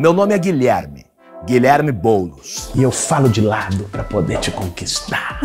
Meu nome é Guilherme. Guilherme Boulos. E eu falo de lado para poder te conquistar.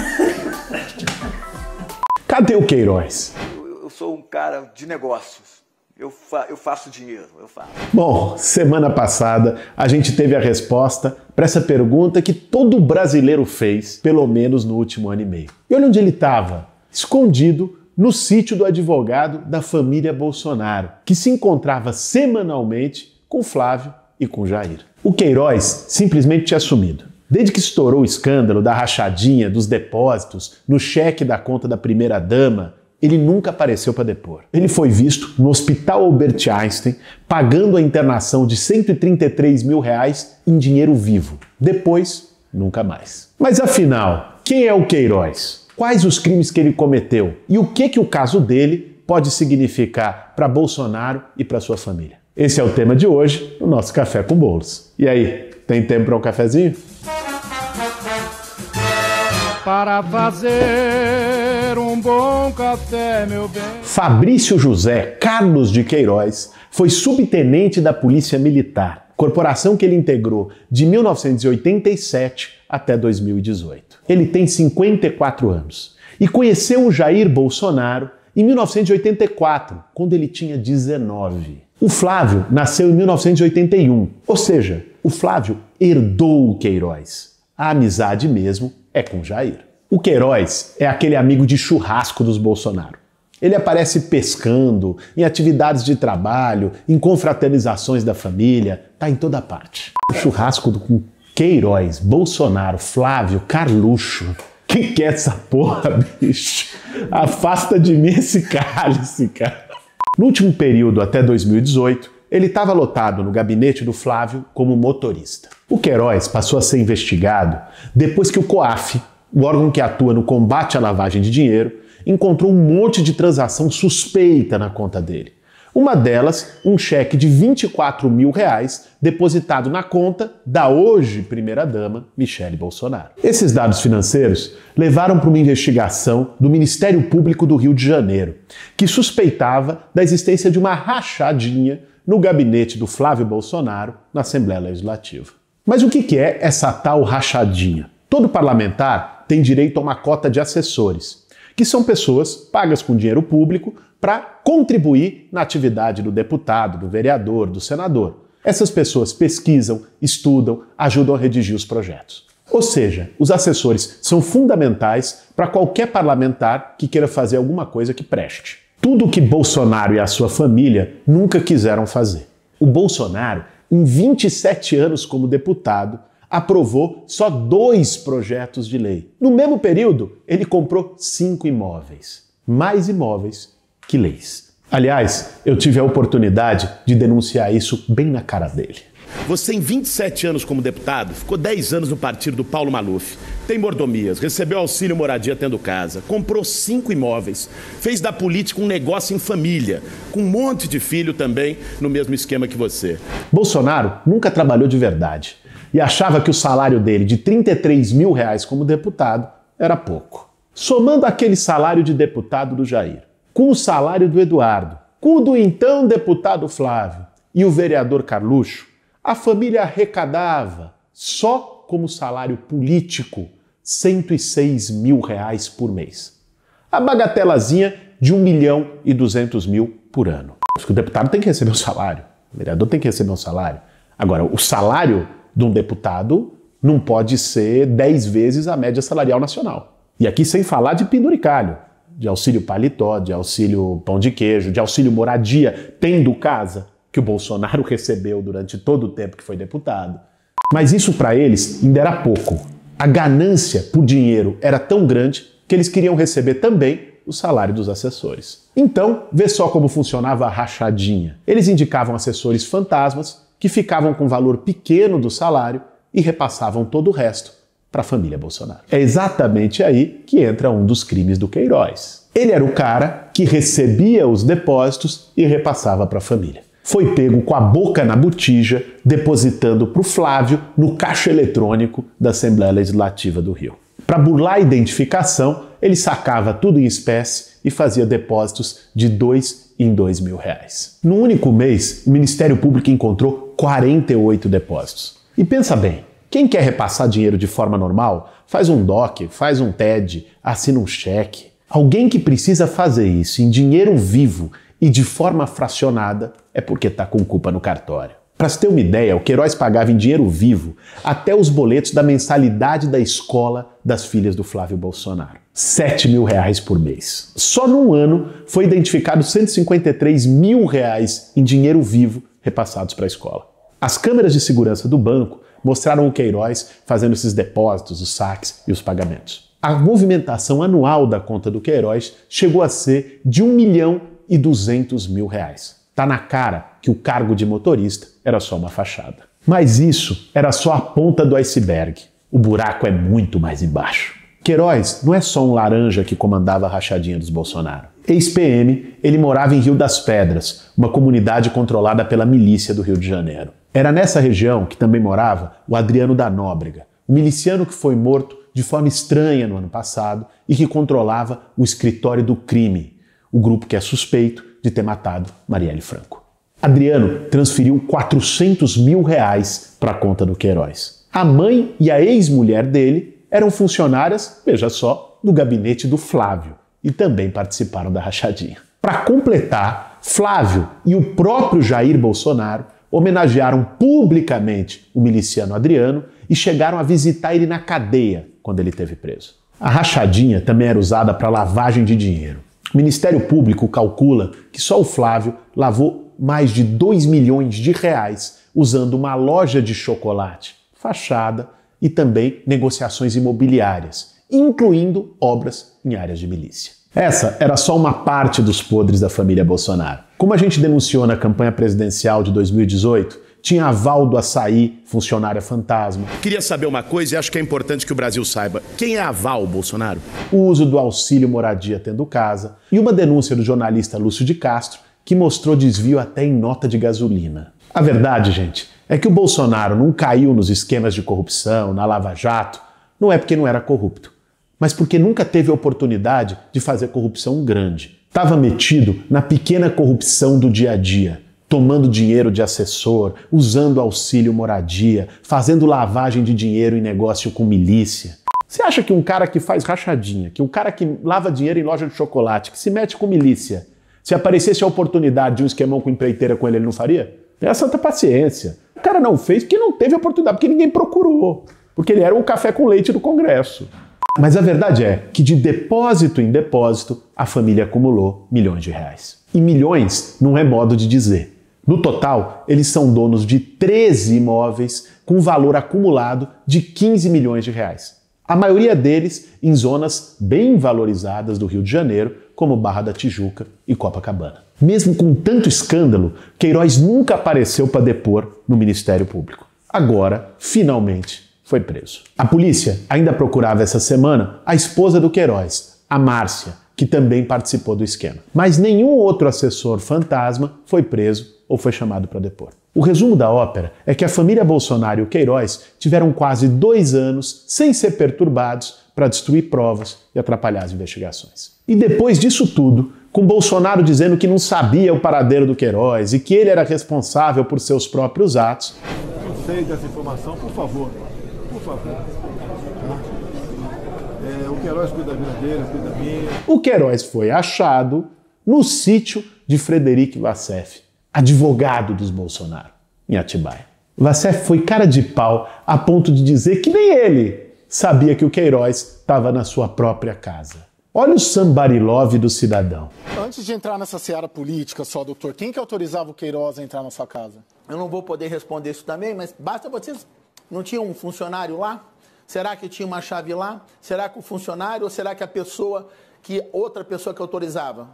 Cadê o Queiroz? Eu, sou um cara de negócios. Eu, fa eu faço dinheiro, eu faço. Bom, semana passada a gente teve a resposta para essa pergunta que todo brasileiro fez, pelo menos no último ano e meio. E olha onde ele estava, escondido no sítio do advogado da família Bolsonaro, que se encontrava semanalmente com Flávio e com Jair. O Queiroz simplesmente tinha sumido. Desde que estourou o escândalo da rachadinha, dos depósitos, no cheque da conta da primeira-dama, ele nunca apareceu para depor. Ele foi visto no Hospital Albert Einstein pagando a internação de 133 mil reais em dinheiro vivo. Depois, nunca mais. Mas afinal, quem é o Queiroz? Quais os crimes que ele cometeu? E o que, que o caso dele pode significar para Bolsonaro e para sua família? Esse é o tema de hoje no nosso Café com Bolos. E aí, tem tempo para um cafezinho? Para fazer um bom café, meu bem. Fabrício José Carlos de Queiroz foi subtenente da Polícia Militar, corporação que ele integrou de 1987 até 2018. Ele tem 54 anos e conheceu o Jair Bolsonaro em 1984, quando ele tinha 19. O Flávio nasceu em 1981, ou seja, o Flávio herdou o Queiroz. A amizade mesmo é com Jair. O Queiroz é aquele amigo de churrasco dos Bolsonaro. Ele aparece pescando, em atividades de trabalho, em confraternizações da família, tá em toda parte. O churrasco do Queiroz, Bolsonaro, Flávio, Carluxo. Que que é essa porra, bicho? Afasta de mim esse cálice, cara. No último período, até 2018, ele estava lotado no gabinete do Flávio como motorista. O Queiroz passou a ser investigado depois que o COAF, o órgão que atua no combate à lavagem de dinheiro, encontrou um monte de transação suspeita na conta dele. Uma delas, um cheque de 24 mil reais depositado na conta da hoje primeira-dama Michele Bolsonaro. Esses dados financeiros levaram para uma investigação do Ministério Público do Rio de Janeiro, que suspeitava da existência de uma rachadinha no gabinete do Flávio Bolsonaro na Assembleia Legislativa. Mas o que é essa tal rachadinha? Todo parlamentar tem direito a uma cota de assessores, que são pessoas pagas com dinheiro público para contribuir na atividade do deputado, do vereador, do senador. Essas pessoas pesquisam, estudam, ajudam a redigir os projetos. Ou seja, os assessores são fundamentais para qualquer parlamentar que queira fazer alguma coisa que preste. Tudo o que Bolsonaro e a sua família nunca quiseram fazer. O Bolsonaro, em 27 anos como deputado, aprovou só dois projetos de lei. No mesmo período, ele comprou cinco imóveis. Mais imóveis que leis? Aliás, eu tive a oportunidade de denunciar isso bem na cara dele. Você, em 27 anos como deputado, ficou 10 anos no partido do Paulo Maluf. Tem mordomias, recebeu auxílio moradia tendo casa, comprou cinco imóveis, fez da política um negócio em família, com um monte de filho também no mesmo esquema que você. Bolsonaro nunca trabalhou de verdade e achava que o salário dele de 33 mil reais como deputado era pouco. Somando aquele salário de deputado do Jair, com o salário do Eduardo, com o do então deputado Flávio e o vereador Carluxo, a família arrecadava, só como salário político, 106 mil reais por mês. A bagatelazinha de 1 milhão e 200 mil por ano. O deputado tem que receber um salário, o vereador tem que receber um salário. Agora, o salário de um deputado não pode ser 10 vezes a média salarial nacional. E aqui sem falar de penduricalho de auxílio paletó, de auxílio pão de queijo, de auxílio moradia, tendo casa, que o Bolsonaro recebeu durante todo o tempo que foi deputado. Mas isso para eles ainda era pouco. A ganância por dinheiro era tão grande que eles queriam receber também o salário dos assessores. Então, vê só como funcionava a rachadinha. Eles indicavam assessores fantasmas que ficavam com valor pequeno do salário e repassavam todo o resto para a família Bolsonaro. É exatamente aí que entra um dos crimes do Queiroz. Ele era o cara que recebia os depósitos e repassava para a família. Foi pego com a boca na botija, depositando para o Flávio no caixa eletrônico da Assembleia Legislativa do Rio. Para burlar a identificação, ele sacava tudo em espécie e fazia depósitos de dois em dois mil reais. No único mês, o Ministério Público encontrou 48 depósitos. E pensa bem, quem quer repassar dinheiro de forma normal, faz um DOC, faz um TED, assina um cheque. Alguém que precisa fazer isso em dinheiro vivo e de forma fracionada é porque está com culpa no cartório. Para se ter uma ideia, o Queiroz pagava em dinheiro vivo até os boletos da mensalidade da escola das filhas do Flávio Bolsonaro. 7 mil reais por mês. Só num ano foi identificado 153 mil reais em dinheiro vivo repassados para a escola. As câmeras de segurança do banco mostraram o Queiroz fazendo esses depósitos, os saques e os pagamentos. A movimentação anual da conta do Queiroz chegou a ser de 1 milhão e 200 mil reais. Tá na cara que o cargo de motorista era só uma fachada. Mas isso era só a ponta do iceberg. O buraco é muito mais embaixo. Queiroz não é só um laranja que comandava a rachadinha dos Bolsonaro. Ex-PM, ele morava em Rio das Pedras, uma comunidade controlada pela milícia do Rio de Janeiro. Era nessa região que também morava o Adriano da Nóbrega, o miliciano que foi morto de forma estranha no ano passado e que controlava o escritório do crime, o grupo que é suspeito de ter matado Marielle Franco. Adriano transferiu 400 mil reais para a conta do Queiroz. A mãe e a ex-mulher dele eram funcionárias, veja só, do gabinete do Flávio e também participaram da rachadinha. Para completar, Flávio e o próprio Jair Bolsonaro homenagearam publicamente o miliciano Adriano e chegaram a visitar ele na cadeia quando ele teve preso. A rachadinha também era usada para lavagem de dinheiro. O Ministério Público calcula que só o Flávio lavou mais de 2 milhões de reais usando uma loja de chocolate, fachada e também negociações imobiliárias, incluindo obras em áreas de milícia. Essa era só uma parte dos podres da família Bolsonaro. Como a gente denunciou na campanha presidencial de 2018, tinha aval do açaí, funcionária fantasma. Queria saber uma coisa e acho que é importante que o Brasil saiba. Quem é aval Bolsonaro? O uso do auxílio moradia tendo casa e uma denúncia do jornalista Lúcio de Castro que mostrou desvio até em nota de gasolina. A verdade, gente, é que o Bolsonaro não caiu nos esquemas de corrupção, na Lava Jato, não é porque não era corrupto mas porque nunca teve oportunidade de fazer corrupção grande. Estava metido na pequena corrupção do dia a dia, tomando dinheiro de assessor, usando auxílio moradia, fazendo lavagem de dinheiro em negócio com milícia. Você acha que um cara que faz rachadinha, que um cara que lava dinheiro em loja de chocolate, que se mete com milícia, se aparecesse a oportunidade de um esquemão com empreiteira com ele, ele não faria? É a santa paciência. O cara não fez porque não teve oportunidade, porque ninguém procurou. Porque ele era o café com leite do Congresso. Mas a verdade é que de depósito em depósito, a família acumulou milhões de reais. E milhões não é modo de dizer. No total, eles são donos de 13 imóveis com valor acumulado de 15 milhões de reais. A maioria deles em zonas bem valorizadas do Rio de Janeiro, como Barra da Tijuca e Copacabana. Mesmo com tanto escândalo, Queiroz nunca apareceu para depor no Ministério Público. Agora, finalmente, foi preso. A polícia ainda procurava essa semana a esposa do Queiroz, a Márcia, que também participou do esquema. Mas nenhum outro assessor fantasma foi preso ou foi chamado para depor. O resumo da ópera é que a família Bolsonaro e o Queiroz tiveram quase dois anos sem ser perturbados para destruir provas e atrapalhar as investigações. E depois disso tudo, com Bolsonaro dizendo que não sabia o paradeiro do Queiroz e que ele era responsável por seus próprios atos. Eu sei dessa informação, por favor favor. Tá? É, o Queiroz cuida da vida dele, cuida da minha. O Queiroz foi achado no sítio de Frederic Vassef, advogado dos Bolsonaro, em Atibaia. Vassef foi cara de pau a ponto de dizer que nem ele sabia que o Queiroz estava na sua própria casa. Olha o sambarilove do cidadão. Antes de entrar nessa seara política só, doutor, quem que autorizava o Queiroz a entrar na sua casa? Eu não vou poder responder isso também, mas basta vocês não tinha um funcionário lá? Será que tinha uma chave lá? Será que o funcionário ou será que a pessoa que outra pessoa que autorizava?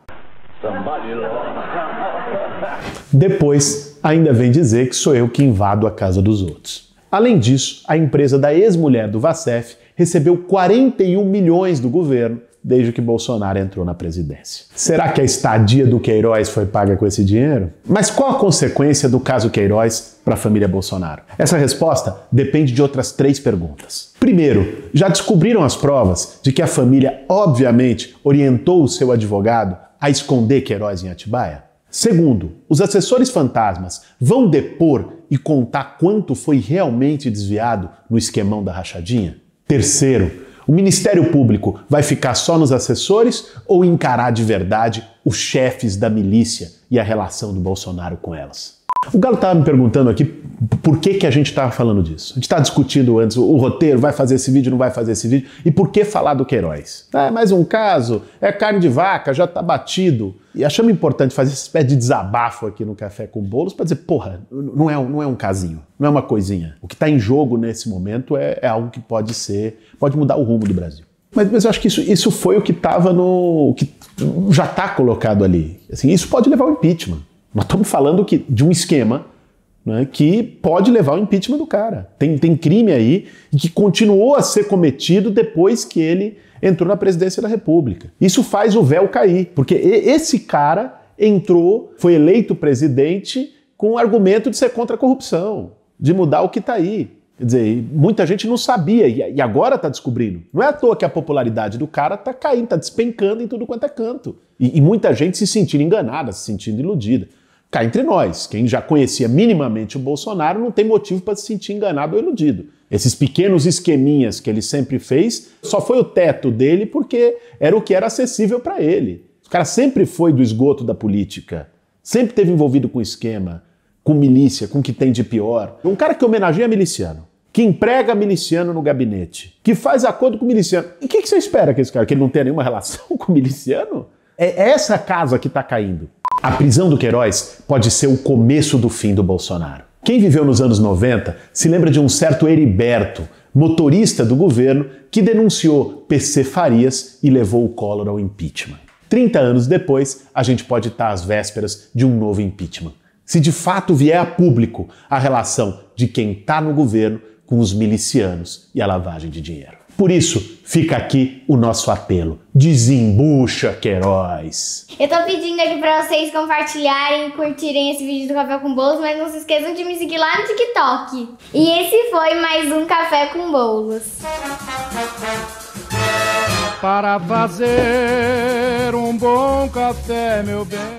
Depois, ainda vem dizer que sou eu que invado a casa dos outros. Além disso, a empresa da ex-mulher do Vacef recebeu 41 milhões do governo desde que Bolsonaro entrou na presidência. Será que a estadia do Queiroz foi paga com esse dinheiro? Mas qual a consequência do caso Queiroz para a família Bolsonaro? Essa resposta depende de outras três perguntas. Primeiro, já descobriram as provas de que a família, obviamente, orientou o seu advogado a esconder Queiroz em Atibaia? Segundo, os assessores fantasmas vão depor e contar quanto foi realmente desviado no esquemão da rachadinha? Terceiro, o Ministério Público vai ficar só nos assessores ou encarar de verdade os chefes da milícia e a relação do Bolsonaro com elas? O Galo estava me perguntando aqui por que, que a gente estava falando disso. A gente está discutindo antes o roteiro, vai fazer esse vídeo, não vai fazer esse vídeo, e por que falar do Queiroz? Ah, é mais um caso, é carne de vaca, já está batido. E achamos importante fazer esse pé de desabafo aqui no Café com Bolos para dizer, porra, não é, não é um casinho não é uma coisinha. O que está em jogo nesse momento é, é, algo que pode ser, pode mudar o rumo do Brasil. Mas, mas eu acho que isso, isso foi o que estava no. O que já está colocado ali. Assim, isso pode levar ao impeachment. Nós estamos falando que, de um esquema né, que pode levar ao impeachment do cara. Tem, tem crime aí que continuou a ser cometido depois que ele entrou na presidência da República. Isso faz o véu cair, porque esse cara entrou, foi eleito presidente com o argumento de ser contra a corrupção de mudar o que está aí. Quer dizer, muita gente não sabia e agora está descobrindo. Não é à toa que a popularidade do cara está caindo, está despencando em tudo quanto é canto. E, e, muita gente se sentindo enganada, se sentindo iludida. Cá entre nós, quem já conhecia minimamente o Bolsonaro não tem motivo para se sentir enganado ou iludido. Esses pequenos esqueminhas que ele sempre fez só foi o teto dele porque era o que era acessível para ele. O cara sempre foi do esgoto da política, sempre teve envolvido com esquema com milícia, com o que tem de pior. Um cara que homenageia miliciano, que emprega miliciano no gabinete, que faz acordo com miliciano. E o que, que, você espera que esse cara? Que ele não tenha nenhuma relação com miliciano? É essa casa que está caindo. A prisão do Queiroz pode ser o começo do fim do Bolsonaro. Quem viveu nos anos 90 se lembra de um certo Heriberto, motorista do governo, que denunciou PC Farias e levou o Collor ao impeachment. Trinta anos depois, a gente pode estar às vésperas de um novo impeachment se de fato vier a público a relação de quem está no governo com os milicianos e a lavagem de dinheiro. Por isso, fica aqui o nosso apelo. Desembucha, Queiroz! Eu tô pedindo aqui pra vocês compartilharem, curtirem esse vídeo do Café com Bolos, mas não se esqueçam de me seguir lá no TikTok. E esse foi mais um Café com Bolos. Para fazer um bom café, meu bem.